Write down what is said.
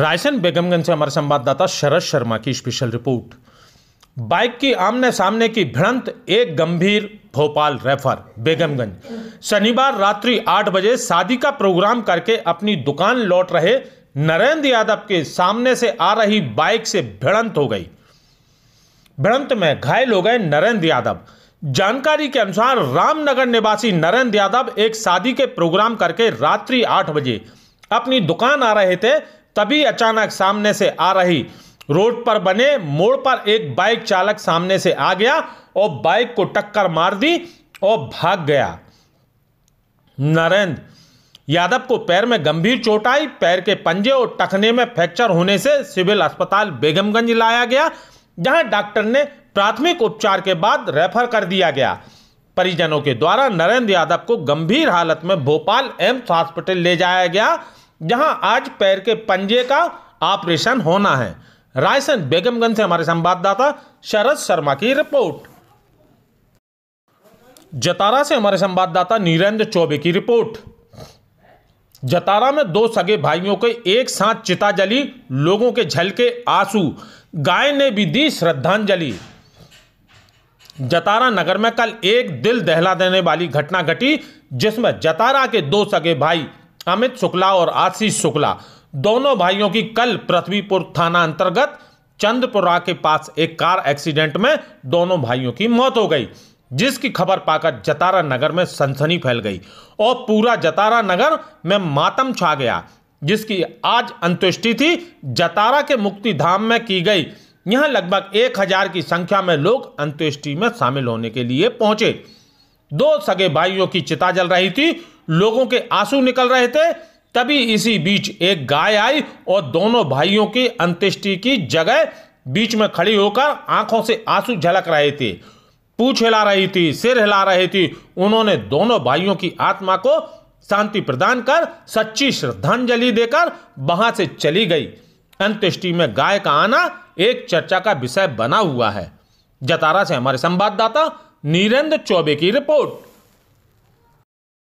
रायसेन बेगमगंज से हमारे संवाददाता शरद शर्मा की स्पेशल रिपोर्ट बाइक की आमने सामने की भिड़ंत एक गंभीर भोपाल रेफर बेगमगंज शनिवार रात्रि आठ बजे शादी का प्रोग्राम करके अपनी दुकान लौट रहे नरेंद्र यादव के सामने से आ रही बाइक से भिड़ंत हो गई भिड़ंत में घायल हो गए नरेंद्र यादव जानकारी के अनुसार रामनगर निवासी नरेंद्र यादव एक शादी के प्रोग्राम करके रात्रि आठ बजे अपनी दुकान आ रहे थे तभी अचानक सामने से आ रही रोड पर बने मोड़ पर एक बाइक चालक सामने से आ गया और बाइक को टक्कर मार दी और भाग गया नरेंद्र यादव को पैर में गंभीर चोट आई पैर के पंजे और टखने में फ्रैक्चर होने से सिविल अस्पताल बेगमगंज लाया गया जहां डॉक्टर ने प्राथमिक उपचार के बाद रेफर कर दिया गया परिजनों के द्वारा नरेंद्र यादव को गंभीर हालत में भोपाल एम्स हॉस्पिटल ले जाया गया जहां आज पैर के पंजे का ऑपरेशन होना है रायसेन बेगमगंज से हमारे संवाददाता शरद शर्मा की रिपोर्ट जतारा से हमारे संवाददाता नीरेंद्र चौबे की रिपोर्ट जतारा में दो सगे भाइयों के एक साथ चिता जली लोगों के झलके आंसू गाय ने भी दी श्रद्धांजलि जतारा नगर में कल एक दिल दहला देने वाली घटना घटी जिसमें जतारा के दो सगे भाई अमित शुक्ला और आशीष शुक्ला दोनों भाइयों की कल पृथ्वीपुर थाना अंतर्गत चंद्रपुरा के पास एक कार एक्सीडेंट में दोनों भाइयों की मौत हो गई जिसकी खबर पाकर जतारा नगर में सनसनी फैल गई और पूरा जतारा नगर में मातम छा गया जिसकी आज अंत्येष्टि थी जतारा के मुक्ति धाम में की गई यहां लगभग एक हजार की संख्या में लोग अंत्येष्टि में शामिल होने के लिए पहुंचे दो सगे भाइयों की चिता जल रही थी लोगों के आंसू निकल रहे थे तभी इसी बीच एक गाय आई और दोनों भाइयों की अंत्येष्टि की जगह बीच में खड़ी होकर आंखों से आंसू झलक रहे थे पूछ हिला रही थी सिर हिला रही थी उन्होंने दोनों भाइयों की आत्मा को शांति प्रदान कर सच्ची श्रद्धांजलि देकर वहां से चली गई अंत्येष्टि में गाय का आना एक चर्चा का विषय बना हुआ है जतारा से हमारे संवाददाता नीरेंद्र चौबे की रिपोर्ट